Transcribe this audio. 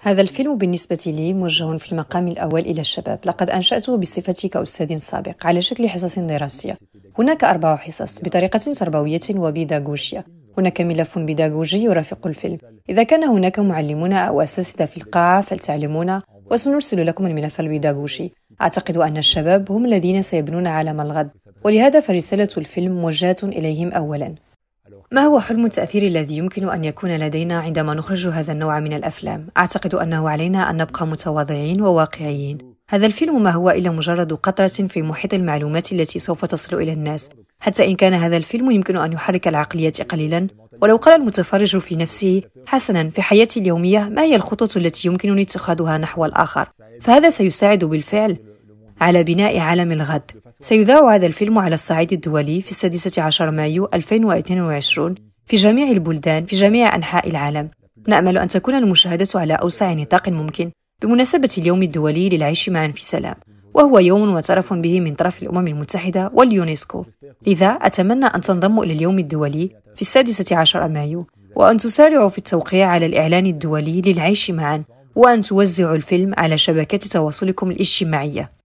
هذا الفيلم بالنسبة لي موجه في المقام الأول إلى الشباب لقد أنشأته بصفتي كأستاذ سابق على شكل حصص دراسية هناك أربع حصص بطريقة تربوية وبيداغوجية هناك ملف بيداغوجي يرافق الفيلم إذا كان هناك معلمون أو أساتذة في القاعة فلتعلمونا وسنرسل لكم الملف البيداغوجي أعتقد أن الشباب هم الذين سيبنون عالم الغد ولهذا فرسالة الفيلم موجهة إليهم أولاً ما هو حلم التأثير الذي يمكن أن يكون لدينا عندما نخرج هذا النوع من الأفلام؟ أعتقد أنه علينا أن نبقى متواضعين وواقعيين. هذا الفيلم ما هو إلا مجرد قطرة في محيط المعلومات التي سوف تصل إلى الناس، حتى إن كان هذا الفيلم يمكن أن يحرك العقلية قليلاً، ولو قال المتفرج في نفسه: حسناً، في حياتي اليومية ما هي الخطوة التي يمكنني اتخاذها نحو الآخر؟ فهذا سيساعد بالفعل على بناء عالم الغد سيذاع هذا الفيلم على الصعيد الدولي في السادسة عشر مايو 2022 في جميع البلدان في جميع أنحاء العالم نأمل أن تكون المشاهدة على أوسع نطاق ممكن بمناسبة اليوم الدولي للعيش معا في سلام وهو يوم معترف به من طرف الأمم المتحدة واليونسكو لذا أتمنى أن تنضموا إلى اليوم الدولي في السادسة عشر مايو وأن تسارعوا في التوقيع على الإعلان الدولي للعيش معا وأن توزعوا الفيلم على شبكات تواصلكم الاجتماعية